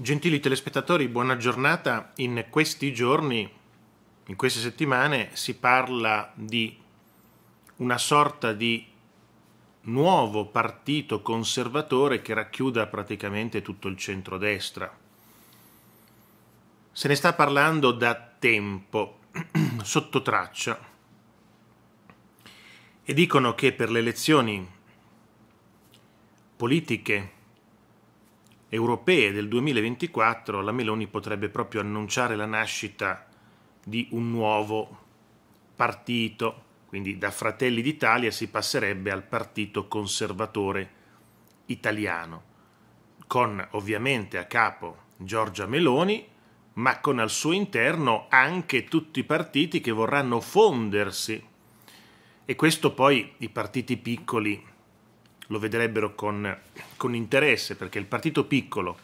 Gentili telespettatori, buona giornata. In questi giorni, in queste settimane, si parla di una sorta di nuovo partito conservatore che racchiuda praticamente tutto il centrodestra. Se ne sta parlando da tempo, sotto traccia, e dicono che per le elezioni politiche europee del 2024 la Meloni potrebbe proprio annunciare la nascita di un nuovo partito, quindi da Fratelli d'Italia si passerebbe al Partito Conservatore Italiano, con ovviamente a capo Giorgia Meloni, ma con al suo interno anche tutti i partiti che vorranno fondersi. E questo poi i partiti piccoli lo vedrebbero con, con interesse perché il partito piccolo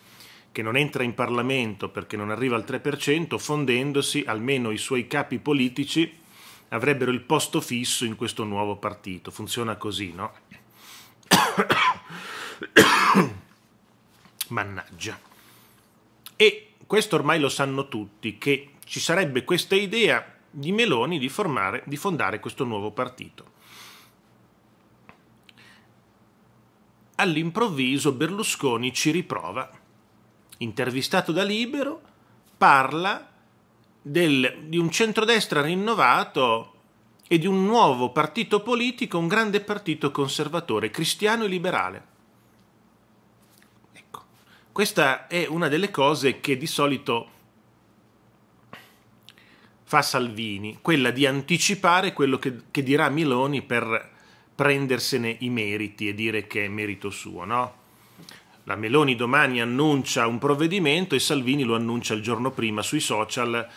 che non entra in Parlamento perché non arriva al 3%, fondendosi almeno i suoi capi politici avrebbero il posto fisso in questo nuovo partito. Funziona così, no? Mannaggia. E questo ormai lo sanno tutti, che ci sarebbe questa idea di Meloni di, formare, di fondare questo nuovo partito. all'improvviso Berlusconi ci riprova. Intervistato da Libero, parla del, di un centrodestra rinnovato e di un nuovo partito politico, un grande partito conservatore, cristiano e liberale. Ecco, questa è una delle cose che di solito fa Salvini, quella di anticipare quello che, che dirà Miloni per prendersene i meriti e dire che è merito suo, no? La Meloni domani annuncia un provvedimento e Salvini lo annuncia il giorno prima sui social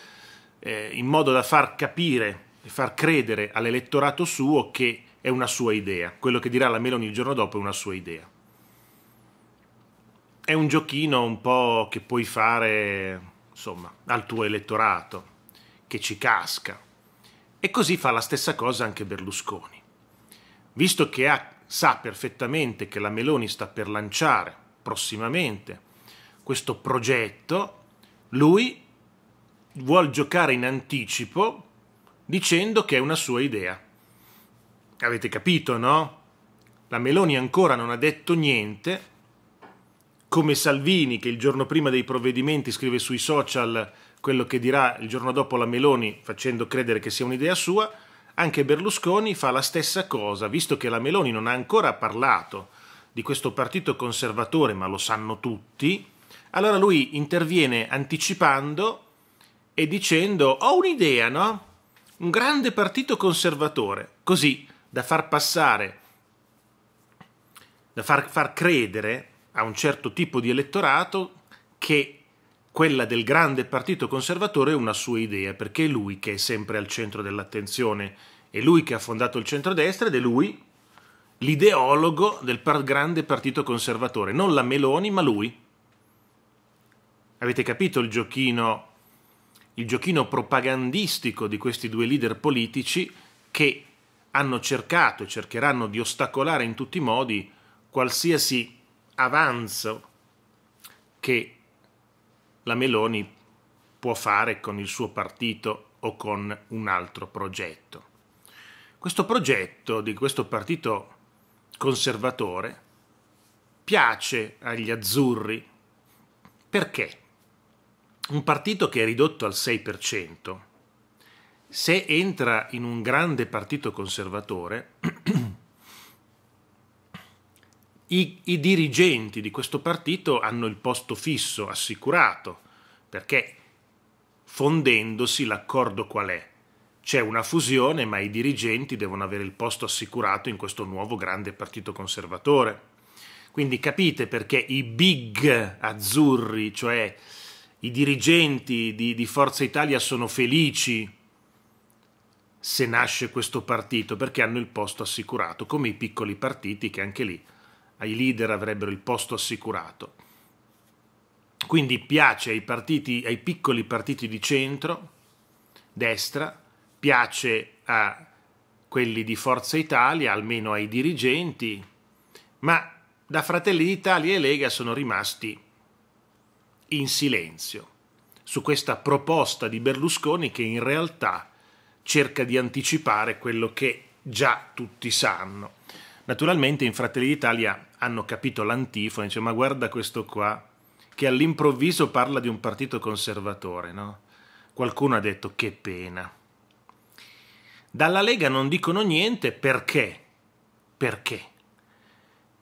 eh, in modo da far capire e far credere all'elettorato suo che è una sua idea. Quello che dirà la Meloni il giorno dopo è una sua idea. È un giochino un po' che puoi fare, insomma, al tuo elettorato, che ci casca. E così fa la stessa cosa anche Berlusconi visto che ha, sa perfettamente che la Meloni sta per lanciare prossimamente questo progetto, lui vuol giocare in anticipo dicendo che è una sua idea. Avete capito, no? La Meloni ancora non ha detto niente, come Salvini che il giorno prima dei provvedimenti scrive sui social quello che dirà il giorno dopo la Meloni facendo credere che sia un'idea sua, anche Berlusconi fa la stessa cosa, visto che la Meloni non ha ancora parlato di questo partito conservatore, ma lo sanno tutti, allora lui interviene anticipando e dicendo ho un'idea, no? Un grande partito conservatore, così da far passare, da far, far credere a un certo tipo di elettorato che quella del grande partito conservatore una sua idea, perché è lui che è sempre al centro dell'attenzione, è lui che ha fondato il centrodestra ed è lui l'ideologo del par grande partito conservatore, non la Meloni ma lui. Avete capito il giochino, il giochino propagandistico di questi due leader politici che hanno cercato e cercheranno di ostacolare in tutti i modi qualsiasi avanzo che la Meloni può fare con il suo partito o con un altro progetto. Questo progetto di questo partito conservatore piace agli azzurri perché un partito che è ridotto al 6%, se entra in un grande partito conservatore, I, I dirigenti di questo partito hanno il posto fisso assicurato, perché fondendosi l'accordo qual è? C'è una fusione, ma i dirigenti devono avere il posto assicurato in questo nuovo grande partito conservatore. Quindi capite perché i big azzurri, cioè i dirigenti di, di, Forza Italia, sono felici se nasce questo partito, perché hanno il posto assicurato, come i piccoli partiti che anche lì ai leader avrebbero il posto assicurato. Quindi piace ai, partiti, ai piccoli partiti di centro, destra, piace a quelli di Forza Italia, almeno ai dirigenti, ma da Fratelli d'Italia e Lega sono rimasti in silenzio su questa proposta di Berlusconi che in realtà cerca di anticipare quello che già tutti sanno. Naturalmente in Fratelli d'Italia hanno capito l'antifona, dice ma guarda questo qua, che all'improvviso parla di un partito conservatore, no? Qualcuno ha detto che pena. Dalla Lega non dicono niente perché? Perché?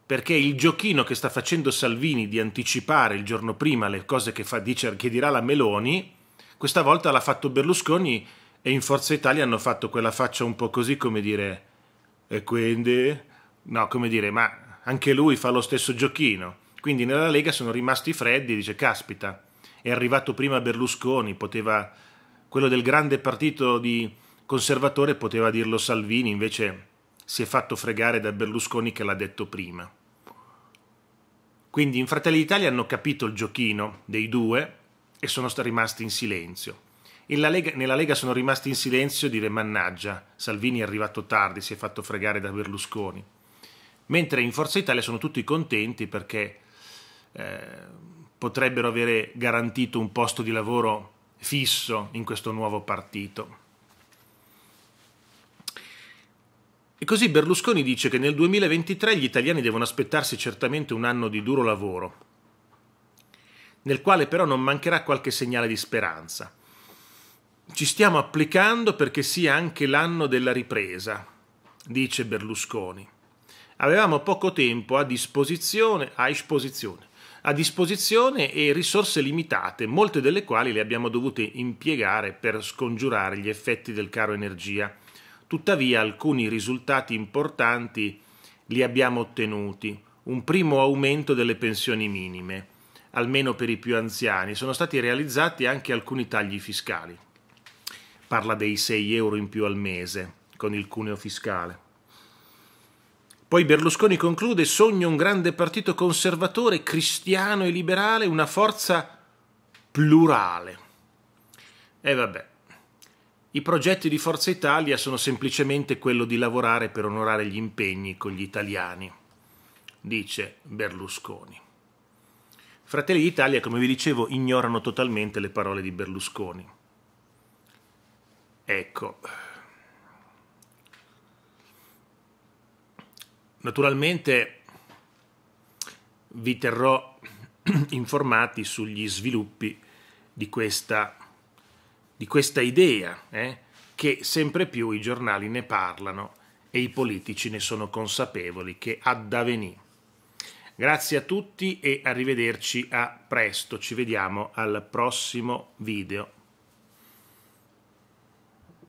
Perché il giochino che sta facendo Salvini di anticipare il giorno prima le cose che, fa, dice, che dirà la Meloni, questa volta l'ha fatto Berlusconi e in Forza Italia hanno fatto quella faccia un po' così come dire e quindi no come dire ma anche lui fa lo stesso giochino. Quindi nella Lega sono rimasti freddi e dice caspita, è arrivato prima Berlusconi, poteva, quello del grande partito conservatore poteva dirlo Salvini, invece si è fatto fregare da Berlusconi che l'ha detto prima. Quindi in Fratelli d'Italia hanno capito il giochino dei due e sono rimasti in silenzio. In Lega, nella Lega sono rimasti in silenzio e dire mannaggia, Salvini è arrivato tardi, si è fatto fregare da Berlusconi. Mentre in Forza Italia sono tutti contenti perché eh, potrebbero avere garantito un posto di lavoro fisso in questo nuovo partito. E così Berlusconi dice che nel 2023 gli italiani devono aspettarsi certamente un anno di duro lavoro, nel quale però non mancherà qualche segnale di speranza. Ci stiamo applicando perché sia anche l'anno della ripresa, dice Berlusconi. Avevamo poco tempo a disposizione, a esposizione, a disposizione e risorse limitate, molte delle quali le abbiamo dovute impiegare per scongiurare gli effetti del caro energia. Tuttavia alcuni risultati importanti li abbiamo ottenuti. Un primo aumento delle pensioni minime, almeno per i più anziani. Sono stati realizzati anche alcuni tagli fiscali. Parla dei 6 euro in più al mese con il cuneo fiscale poi Berlusconi conclude, sogno un grande partito conservatore, cristiano e liberale, una forza plurale. E vabbè, i progetti di Forza Italia sono semplicemente quello di lavorare per onorare gli impegni con gli italiani, dice Berlusconi. Fratelli d'Italia, come vi dicevo, ignorano totalmente le parole di Berlusconi. Ecco, Naturalmente vi terrò informati sugli sviluppi di questa, di questa idea, eh, che sempre più i giornali ne parlano e i politici ne sono consapevoli che ad avvenì. Grazie a tutti e arrivederci a presto, ci vediamo al prossimo video.